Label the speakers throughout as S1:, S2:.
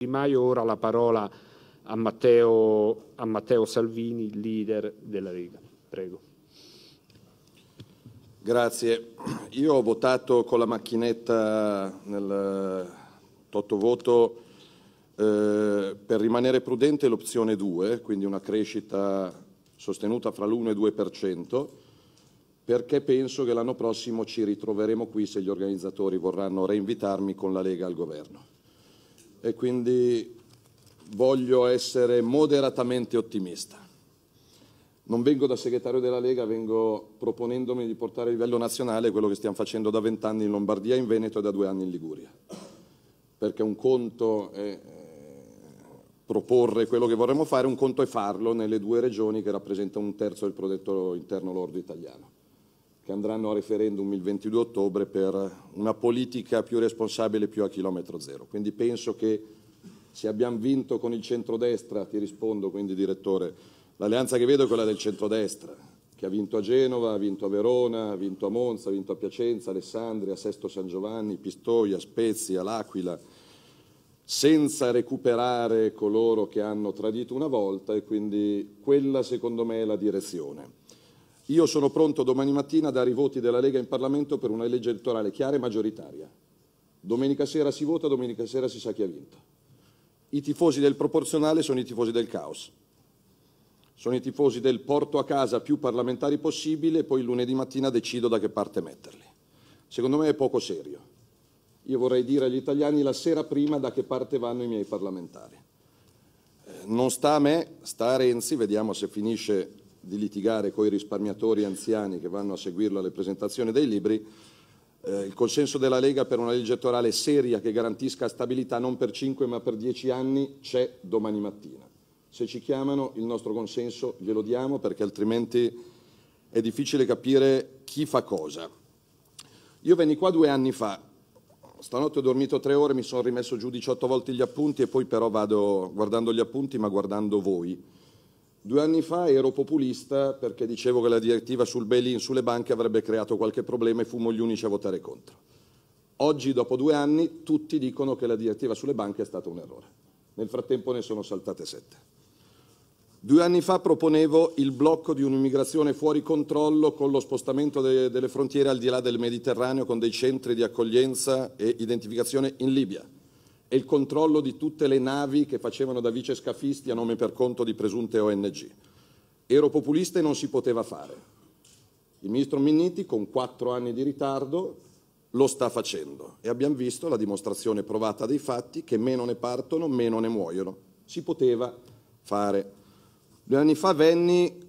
S1: Di Maio ora la parola a Matteo, a Matteo, Salvini, leader della Lega. Prego. Grazie. Io ho votato con la macchinetta nel totovoto eh, per rimanere prudente l'opzione 2, quindi una crescita sostenuta fra l'1 e 2%, perché penso che l'anno prossimo ci ritroveremo qui se gli organizzatori vorranno reinvitarmi con la Lega al governo e quindi voglio essere moderatamente ottimista. Non vengo da segretario della Lega, vengo proponendomi di portare a livello nazionale quello che stiamo facendo da vent'anni in Lombardia, in Veneto e da due anni in Liguria. Perché un conto è eh, proporre quello che vorremmo fare, un conto è farlo nelle due regioni che rappresentano un terzo del prodotto interno lordo italiano che andranno a referendum il 22 ottobre per una politica più responsabile più a chilometro zero. Quindi penso che se abbiamo vinto con il centrodestra, ti rispondo quindi direttore, l'alleanza che vedo è quella del centrodestra, che ha vinto a Genova, ha vinto a Verona, ha vinto a Monza, ha vinto a Piacenza, Alessandria, Sesto San Giovanni, Pistoia, Spezia, L'Aquila, senza recuperare coloro che hanno tradito una volta e quindi quella secondo me è la direzione. Io sono pronto domani mattina a dare i voti della Lega in Parlamento per una legge elettorale chiara e maggioritaria. Domenica sera si vota, domenica sera si sa chi ha vinto. I tifosi del proporzionale sono i tifosi del caos. Sono i tifosi del porto a casa più parlamentari possibile e poi lunedì mattina decido da che parte metterli. Secondo me è poco serio. Io vorrei dire agli italiani la sera prima da che parte vanno i miei parlamentari. Eh, non sta a me, sta a Renzi, vediamo se finisce di litigare con i risparmiatori anziani che vanno a seguirlo alle presentazioni dei libri, eh, il consenso della Lega per una legge elettorale seria che garantisca stabilità non per 5 ma per 10 anni c'è domani mattina. Se ci chiamano il nostro consenso glielo diamo perché altrimenti è difficile capire chi fa cosa. Io venni qua due anni fa, stanotte ho dormito tre ore, mi sono rimesso giù 18 volte gli appunti e poi però vado guardando gli appunti ma guardando voi Due anni fa ero populista perché dicevo che la direttiva sul bail-in sulle banche avrebbe creato qualche problema e fummo gli unici a votare contro. Oggi, dopo due anni, tutti dicono che la direttiva sulle banche è stata un errore. Nel frattempo ne sono saltate sette. Due anni fa proponevo il blocco di un'immigrazione fuori controllo con lo spostamento de delle frontiere al di là del Mediterraneo con dei centri di accoglienza e identificazione in Libia e il controllo di tutte le navi che facevano da vice scafisti a nome per conto di presunte ONG. Ero populista e non si poteva fare. Il ministro Minniti, con quattro anni di ritardo, lo sta facendo e abbiamo visto la dimostrazione provata dei fatti che meno ne partono, meno ne muoiono. Si poteva fare. Due anni fa venni eh,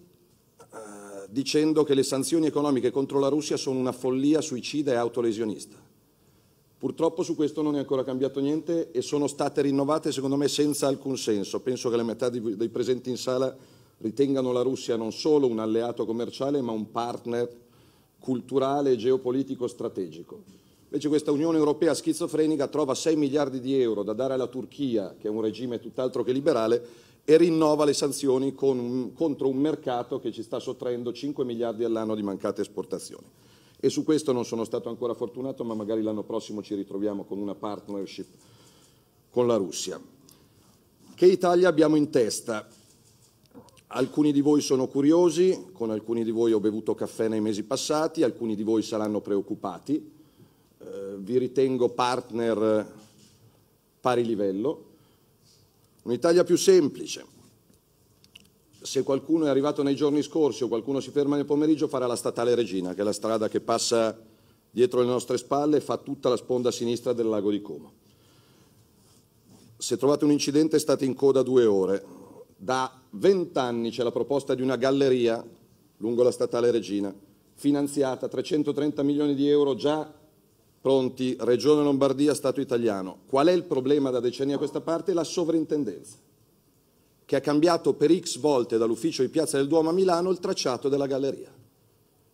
S1: dicendo che le sanzioni economiche contro la Russia sono una follia suicida e autolesionista. Purtroppo su questo non è ancora cambiato niente e sono state rinnovate secondo me senza alcun senso. Penso che la metà dei presenti in sala ritengano la Russia non solo un alleato commerciale ma un partner culturale e geopolitico strategico. Invece questa Unione Europea schizofrenica trova 6 miliardi di euro da dare alla Turchia, che è un regime tutt'altro che liberale, e rinnova le sanzioni un, contro un mercato che ci sta sottraendo 5 miliardi all'anno di mancate esportazioni. E su questo non sono stato ancora fortunato, ma magari l'anno prossimo ci ritroviamo con una partnership con la Russia. Che Italia abbiamo in testa? Alcuni di voi sono curiosi, con alcuni di voi ho bevuto caffè nei mesi passati, alcuni di voi saranno preoccupati. Eh, vi ritengo partner pari livello. Un'Italia più semplice, se qualcuno è arrivato nei giorni scorsi o qualcuno si ferma nel pomeriggio farà la statale Regina, che è la strada che passa dietro le nostre spalle e fa tutta la sponda sinistra del lago di Como. Se trovate un incidente state in coda due ore. Da vent'anni c'è la proposta di una galleria lungo la statale Regina, finanziata 330 milioni di euro già pronti, Regione Lombardia, Stato italiano. Qual è il problema da decenni a questa parte? La sovrintendenza che ha cambiato per X volte dall'ufficio di Piazza del Duomo a Milano il tracciato della galleria.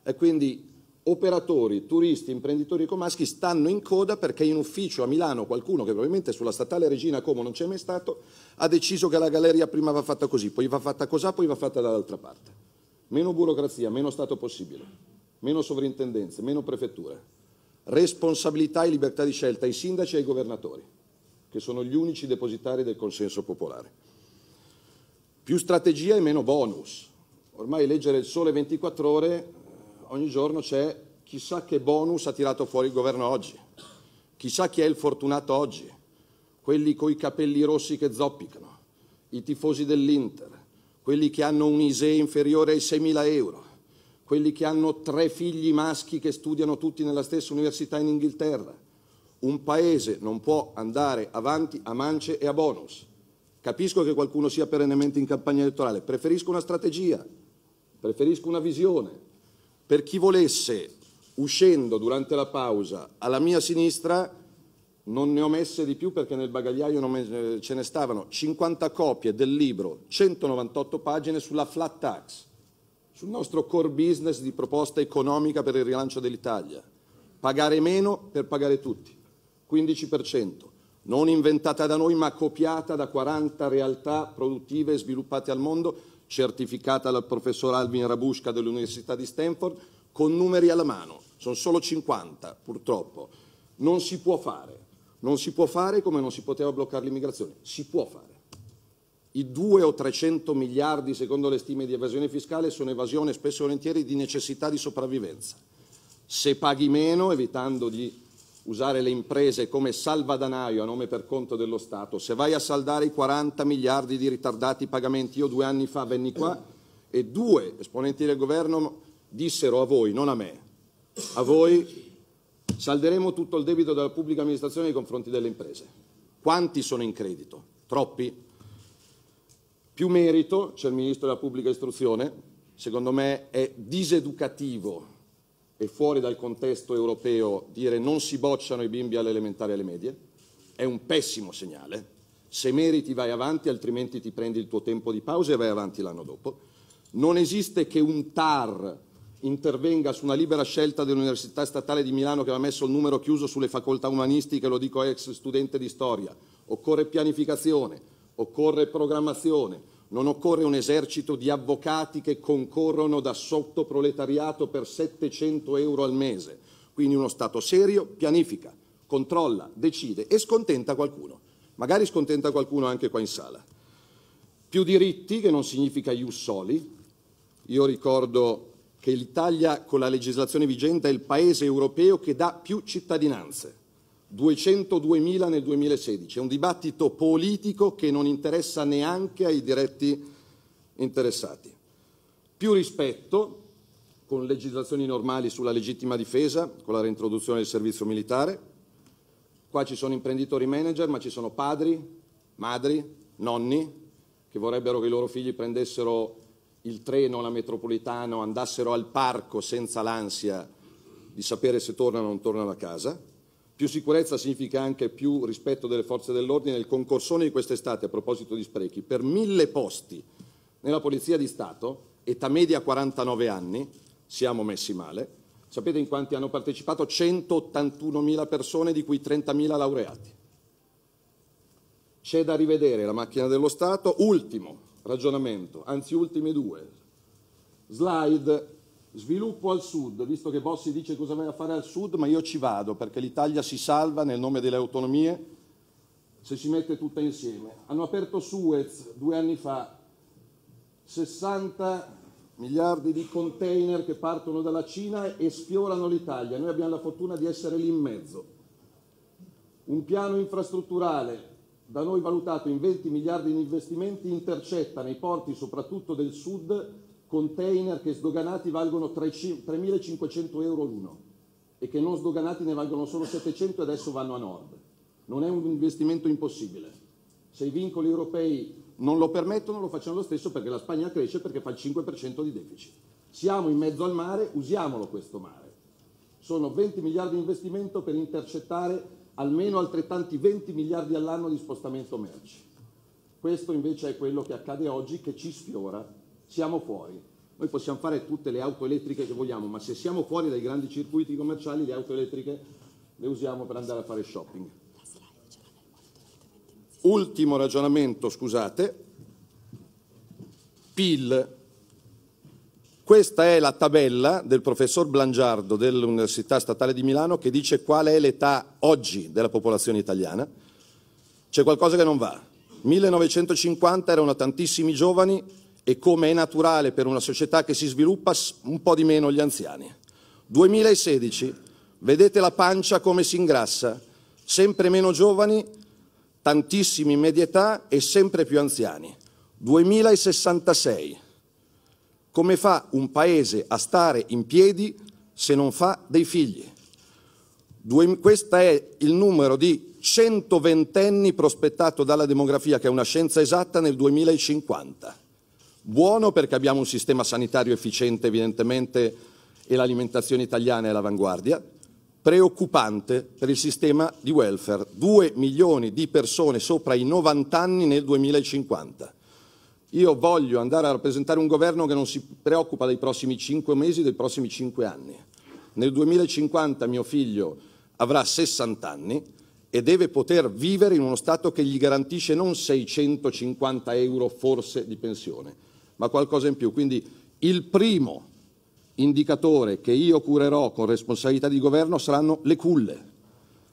S1: E quindi operatori, turisti, imprenditori comaschi stanno in coda perché in ufficio a Milano qualcuno che probabilmente sulla statale Regina Como non c'è mai stato ha deciso che la galleria prima va fatta così, poi va fatta così, poi va fatta dall'altra parte. Meno burocrazia, meno Stato possibile, meno sovrintendenze, meno prefetture. Responsabilità e libertà di scelta ai sindaci e ai governatori, che sono gli unici depositari del consenso popolare. Più strategia e meno bonus. Ormai leggere il sole 24 ore, eh, ogni giorno c'è chissà che bonus ha tirato fuori il governo oggi, chissà chi è il fortunato oggi, quelli coi capelli rossi che zoppicano, i tifosi dell'Inter, quelli che hanno un ISEE inferiore ai 6.000 euro, quelli che hanno tre figli maschi che studiano tutti nella stessa università in Inghilterra. Un paese non può andare avanti a mance e a bonus. Capisco che qualcuno sia perennemente in campagna elettorale, preferisco una strategia, preferisco una visione. Per chi volesse, uscendo durante la pausa, alla mia sinistra, non ne ho messe di più perché nel bagagliaio eh, ce ne stavano 50 copie del libro, 198 pagine sulla flat tax, sul nostro core business di proposta economica per il rilancio dell'Italia. Pagare meno per pagare tutti, 15% non inventata da noi ma copiata da 40 realtà produttive sviluppate al mondo, certificata dal professor Alvin Rabusca dell'Università di Stanford, con numeri alla mano. Sono solo 50, purtroppo. Non si può fare. Non si può fare come non si poteva bloccare l'immigrazione. Si può fare. I 2 o 300 miliardi, secondo le stime di evasione fiscale, sono evasione spesso e volentieri di necessità di sopravvivenza. Se paghi meno, evitando di usare le imprese come salvadanaio a nome per conto dello Stato, se vai a saldare i 40 miliardi di ritardati pagamenti, io due anni fa venni qua e due esponenti del governo dissero a voi, non a me, a voi salderemo tutto il debito della pubblica amministrazione nei confronti delle imprese. Quanti sono in credito? Troppi. Più merito, c'è il Ministro della Pubblica Istruzione, secondo me è diseducativo e fuori dal contesto europeo dire non si bocciano i bimbi alle elementari e alle medie è un pessimo segnale. Se meriti vai avanti, altrimenti ti prendi il tuo tempo di pausa e vai avanti l'anno dopo. Non esiste che un TAR intervenga su una libera scelta dell'Università Statale di Milano che aveva messo il numero chiuso sulle facoltà umanistiche, lo dico ex studente di storia. Occorre pianificazione, occorre programmazione, non occorre un esercito di avvocati che concorrono da sottoproletariato per 700 euro al mese. Quindi uno Stato serio pianifica, controlla, decide e scontenta qualcuno. Magari scontenta qualcuno anche qua in sala. Più diritti, che non significa ius soli. Io ricordo che l'Italia con la legislazione vigente è il paese europeo che dà più cittadinanze 202.000 nel 2016. È un dibattito politico che non interessa neanche ai diretti interessati. Più rispetto con legislazioni normali sulla legittima difesa, con la reintroduzione del servizio militare. Qua ci sono imprenditori manager, ma ci sono padri, madri, nonni che vorrebbero che i loro figli prendessero il treno, la metropolitana, andassero al parco senza l'ansia di sapere se tornano o non tornano a casa. Più sicurezza significa anche più rispetto delle forze dell'ordine. Il concorsone di quest'estate, a proposito di sprechi, per mille posti nella Polizia di Stato, età media 49 anni, siamo messi male. Sapete in quanti hanno partecipato? 181.000 persone, di cui 30.000 laureati. C'è da rivedere la macchina dello Stato. Ultimo ragionamento, anzi ultimi due. Slide Sviluppo al sud, visto che Bossi dice cosa vai a fare al sud, ma io ci vado perché l'Italia si salva nel nome delle autonomie se si mette tutta insieme. Hanno aperto Suez due anni fa, 60 miliardi di container che partono dalla Cina e sfiorano l'Italia. Noi abbiamo la fortuna di essere lì in mezzo. Un piano infrastrutturale da noi valutato in 20 miliardi di investimenti intercetta nei porti soprattutto del sud container che sdoganati valgono 3.500 euro l'uno e che non sdoganati ne valgono solo 700 e adesso vanno a nord. Non è un investimento impossibile. Se i vincoli europei non lo permettono, lo facciamo lo stesso perché la Spagna cresce perché fa il 5% di deficit. Siamo in mezzo al mare, usiamolo questo mare. Sono 20 miliardi di investimento per intercettare almeno altrettanti 20 miliardi all'anno di spostamento merci. Questo invece è quello che accade oggi che ci sfiora siamo fuori. Noi possiamo fare tutte le auto elettriche che vogliamo, ma se siamo fuori dai grandi circuiti commerciali, le auto elettriche le usiamo per andare a fare shopping. Ultimo ragionamento, scusate, PIL. Questa è la tabella del professor Blangiardo dell'Università Statale di Milano che dice qual è l'età oggi della popolazione italiana. C'è qualcosa che non va. 1950 erano tantissimi giovani, e come è naturale per una società che si sviluppa un po' di meno gli anziani. 2016, vedete la pancia come si ingrassa, sempre meno giovani, tantissimi in media età e sempre più anziani. 2066, come fa un paese a stare in piedi se non fa dei figli? Due, questo è il numero di 120 prospettato dalla demografia, che è una scienza esatta, nel 2050. Buono perché abbiamo un sistema sanitario efficiente evidentemente e l'alimentazione italiana è all'avanguardia, preoccupante per il sistema di welfare. 2 milioni di persone sopra i 90 anni nel 2050. Io voglio andare a rappresentare un governo che non si preoccupa dei prossimi 5 mesi, dei prossimi 5 anni. Nel 2050 mio figlio avrà 60 anni e deve poter vivere in uno Stato che gli garantisce non 650 euro forse di pensione, ma qualcosa in più. Quindi il primo indicatore che io curerò con responsabilità di governo saranno le culle,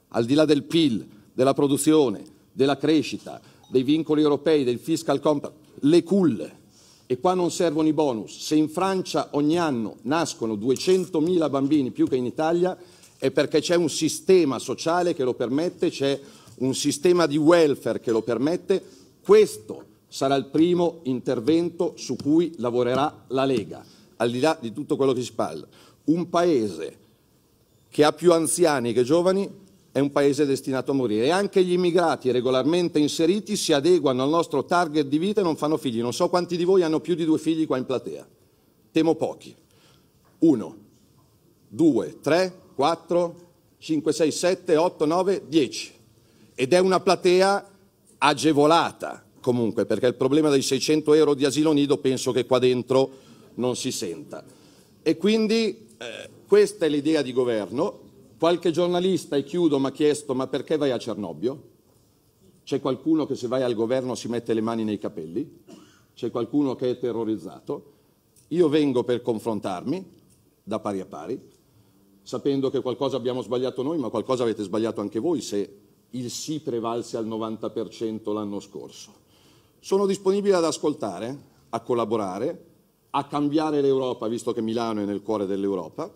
S1: al di là del PIL, della produzione, della crescita, dei vincoli europei, del fiscal compact, le culle. E qua non servono i bonus. Se in Francia ogni anno nascono 200.000 bambini più che in Italia è perché c'è un sistema sociale che lo permette, c'è un sistema di welfare che lo permette. Questo sarà il primo intervento su cui lavorerà la Lega, al di là di tutto quello che si parla. Un paese che ha più anziani che giovani è un paese destinato a morire e anche gli immigrati regolarmente inseriti si adeguano al nostro target di vita e non fanno figli. Non so quanti di voi hanno più di due figli qua in platea. Temo pochi. Uno, due, tre, quattro, cinque, sei, sette, otto, nove, dieci. Ed è una platea agevolata comunque, perché il problema dei 600 euro di asilo nido penso che qua dentro non si senta. E quindi eh, questa è l'idea di governo. Qualche giornalista, e chiudo, mi ha chiesto ma perché vai a Cernobbio? C'è qualcuno che se vai al governo si mette le mani nei capelli? C'è qualcuno che è terrorizzato? Io vengo per confrontarmi da pari a pari, sapendo che qualcosa abbiamo sbagliato noi, ma qualcosa avete sbagliato anche voi se il sì prevalse al 90% l'anno scorso sono disponibile ad ascoltare, a collaborare, a cambiare l'Europa, visto che Milano è nel cuore dell'Europa,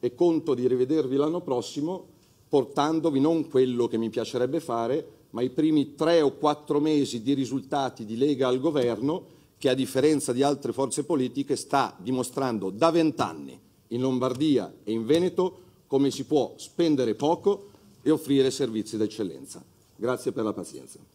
S1: e conto di rivedervi l'anno prossimo portandovi non quello che mi piacerebbe fare, ma i primi tre o quattro mesi di risultati di Lega al governo che a differenza di altre forze politiche sta dimostrando da vent'anni in Lombardia e in Veneto come si può spendere poco e offrire servizi d'eccellenza. Grazie per la pazienza.